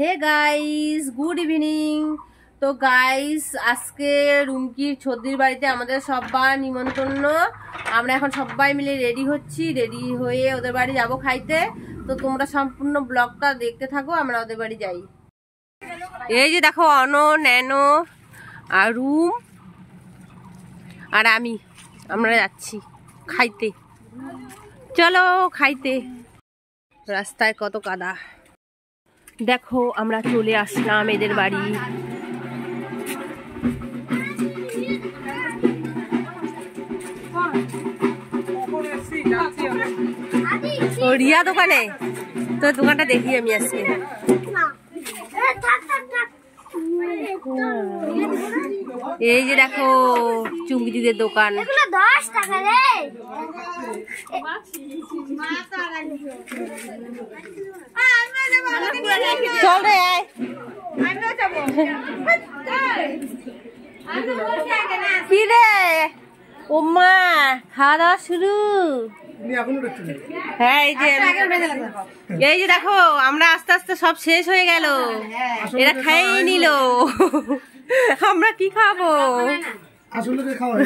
হে guys good evening তো guys আজকে রুমকির ছদ্দির বাড়িতে আমাদের সব্বার নিমন্ত্রণ আমরা এখন সবাই মিলে রেডি হচ্ছি রেডি হয়ে ওদের বাড়ি যাব খাইতে তো তোমরা সম্পূর্ণ ব্লগটা দেখতে থাকো আমরা ওদের বাড়ি যাই এই যে দেখো অন ন্যানো আর রুম আর আমি আমরা যাচ্ছি খাইতে চলো খাইতে রাস্তায় কত কাদা দেখো আমরা চলে আসলাম এদের বাড়ি ও রিয়া দোকানে তোর দোকানটা দেখি আমি আজকে এই যে দেখো চুমকিদিদের দোকান টাকা চল রে রে ওমা খাওয়া শুরু হ্যাঁ, এই যে আচ্ছা, এই যে দেখো আমরা আস্তে আস্তে সব শেষ হয়ে গেল এরা খাইয়ে নিল আমরা কি খাবো খাওয়া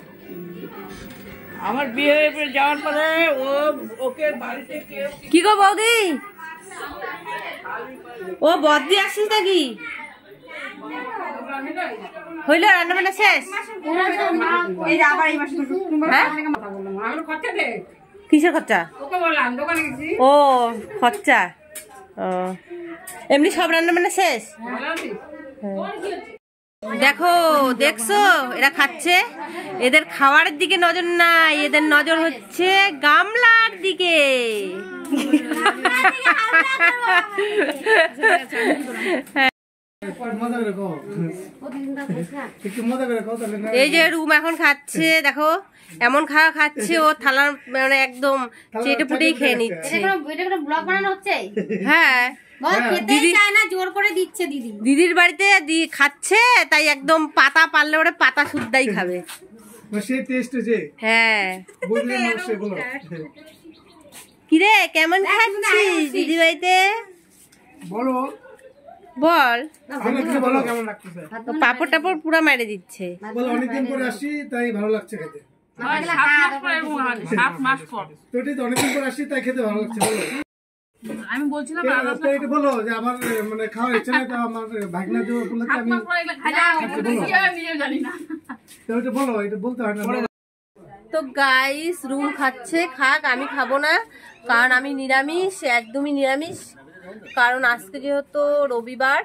আমার বিয়ে যাওয়ার পরে ও ওকে বাড়িতে কি গো বৌদি ও বদি আসিস নাকি হইল রান্না বান্না শেষ হ্যাঁ? কিসের খরচা ও খরচা ও এমনি সব রান্না বান্না শেষ হ্যাঁ, দেখো দেখছো এরা খাচ্ছে এদের খাওয়ার দিকে নজর নাই এদের নজর হচ্ছে গামলার দিকে এই যে রুম এখন খাচ্ছে দেখো এমন খাওয়া খাচ্ছে ও থালার মানে একদম চেটে পুটেই খেয়ে নিচ্ছে হ্যাঁ, হ্যাঁ। দিদির বাড়িতে খাচ্ছে তাই একদম পাতা পারলে ওরে পাতা সুদ্দাই খাবে হ্যাঁ কিরে কেমন খাচ্ছিস দিদি বাড়িতে বলো বল পাপড় টাপড় পুরা মেরে দিচ্ছে অনেকদিন পরে আসি তাই ভালো লাগছে খেতে আমি বলছিলাম আমার মানে খাওয়া আমার তো গাইস রুম খাচ্ছে খাক আমি খাবো না কারণ আমি নিরামিষ একদমই নিরামিষ কারণ আজকে যেহেতু রবিবার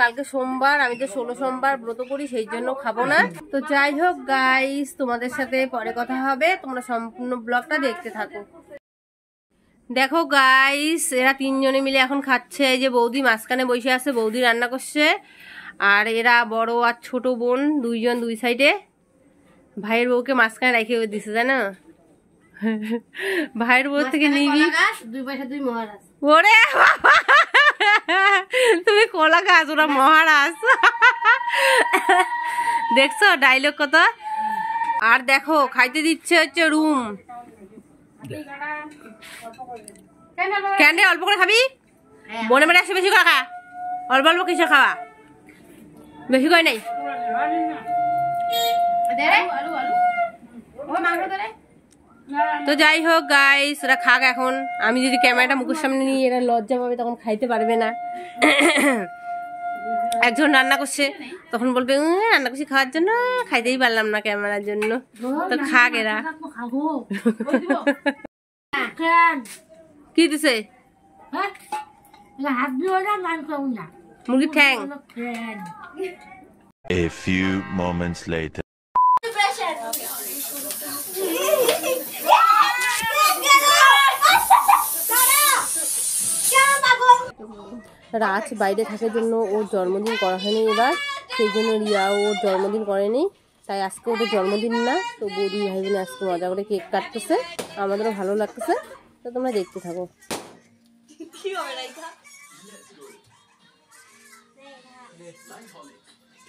কালকে সোমবার আমি তো ষোলো সোমবার ব্রত করি সেই জন্য খাবো না তো যাই হোক গাইস তোমাদের সাথে পরে কথা হবে তোমরা সম্পূর্ণ ব্লগটা দেখতে থাকো দেখো গাইস এরা তিনজনে মিলে এখন খাচ্ছে এই যে বৌদি মাঝখানে বসে আছে বৌদি রান্না করছে আর এরা বড় আর ছোট বোন দুইজন দুই সাইডে ভাইয়ের বউকে মাঝখানে রেখে দিছে জানো ভাইয়ের বউ থেকে নিবি ওরে বাবা তুমি কলা গাছ ওরা মহারাজ দেখছো ডাইলগ কত আর দেখো খাইতে দিচ্ছে হচ্ছে রুম কেন অল্প করে খাবি মনে মনে আসে বেশি করে খা অল্প অল্প কিছু খাওয়া বেশি করে নেই আলু আলু ও মাংস তো যাই হোক গাইস ওরা খাক এখন আমি যদি ক্যামেরাটা মুখের সামনে নিয়ে এরা লজ্জা পাবে তখন খাইতে পারবে না একজন রান্না করছে তখন বলবে রান্না করছি খাওয়ার জন্য খাইতেই পারলাম না ক্যামেরার জন্য তো খাক এরা কি দিছে মুরগি ঠ্যাং A few moments later রাজ বাইরে থাকার জন্য ওর জন্মদিন করা হয়নি এবার সেই জন্য রিয়া ওর জন্মদিন করেনি তাই আজকে ওদের জন্মদিন না তো বৌদি ভাই বোনে আজকে মজা করে কেক কাটতেছে আমাদেরও ভালো লাগতেছে তো তোমরা দেখতে থাকো কি হবে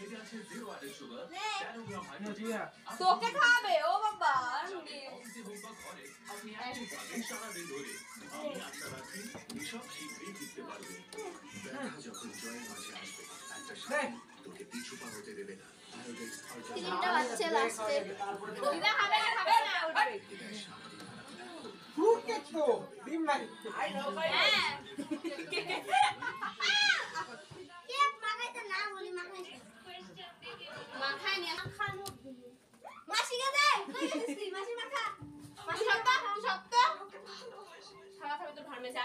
এতে আছে জিরো আডেড সুগার তেরো গ্রাম হাইড্রোজেন তোকে খাবে ও বাবা অফিসে হোক বা ঘরে আপনি একটি পাবেন সারাদিন ধরে আমি আশা রাখি এসব শীঘ্রই ফিরতে পারবে দেখা যখন জয়ের মাঝে আসবে একটা সাথে তোকে পিছু পা হতে দেবে না ভায়োলেট আর তিনটা বাচ্চা লাগছে দিদা খাবে না খাবে না উঠবে ফুট কেক তো ডিম নাই আই নো ভাই হ্যাঁ তো গাইস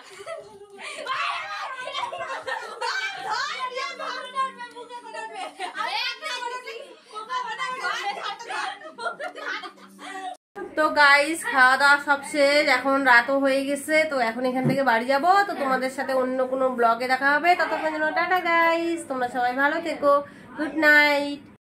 খাওয়া দাওয়া সব শেষ এখন রাতও হয়ে গেছে তো এখন এখান থেকে বাড়ি যাব তো তোমাদের সাথে অন্য কোনো ব্লগে দেখা হবে ততক্ষণ জন্য টাটা গাইস তোমরা সবাই ভালো থেকো গুড নাইট